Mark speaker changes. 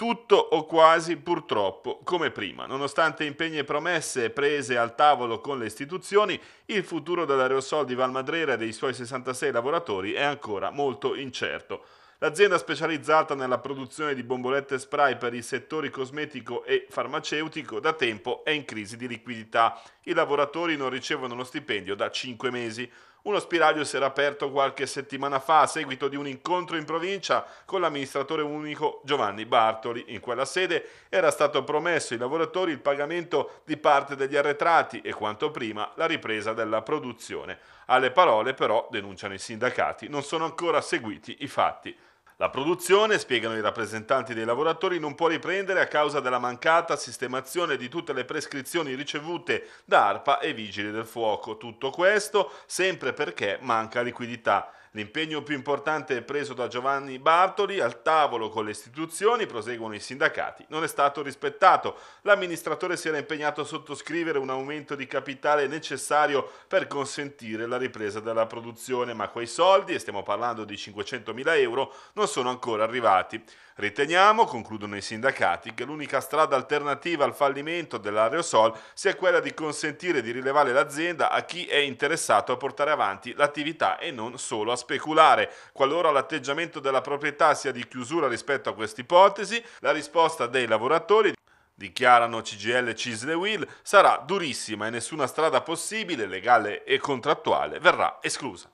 Speaker 1: tutto o quasi purtroppo come prima. Nonostante impegni e promesse prese al tavolo con le istituzioni, il futuro dell'aerosol di Valmadrera e dei suoi 66 lavoratori è ancora molto incerto. L'azienda specializzata nella produzione di bombolette spray per i settori cosmetico e farmaceutico da tempo è in crisi di liquidità. I lavoratori non ricevono lo stipendio da 5 mesi. Uno spiraglio si era aperto qualche settimana fa a seguito di un incontro in provincia con l'amministratore unico Giovanni Bartoli. In quella sede era stato promesso ai lavoratori il pagamento di parte degli arretrati e quanto prima la ripresa della produzione. Alle parole però, denunciano i sindacati, non sono ancora seguiti i fatti. La produzione, spiegano i rappresentanti dei lavoratori, non può riprendere a causa della mancata sistemazione di tutte le prescrizioni ricevute da ARPA e Vigili del Fuoco. Tutto questo sempre perché manca liquidità. L'impegno più importante preso da Giovanni Bartoli, al tavolo con le istituzioni, proseguono i sindacati, non è stato rispettato. L'amministratore si era impegnato a sottoscrivere un aumento di capitale necessario per consentire la ripresa della produzione, ma quei soldi, e stiamo parlando di 500.000 euro, non sono ancora arrivati. Riteniamo, concludono i sindacati, che l'unica strada alternativa al fallimento dell'aerosol sia quella di consentire di rilevare l'azienda a chi è interessato a portare avanti l'attività e non solo a speculare qualora l'atteggiamento della proprietà sia di chiusura rispetto a questa ipotesi, la risposta dei lavoratori dichiarano CGL Cisle Will, sarà durissima e nessuna strada possibile, legale e contrattuale verrà esclusa.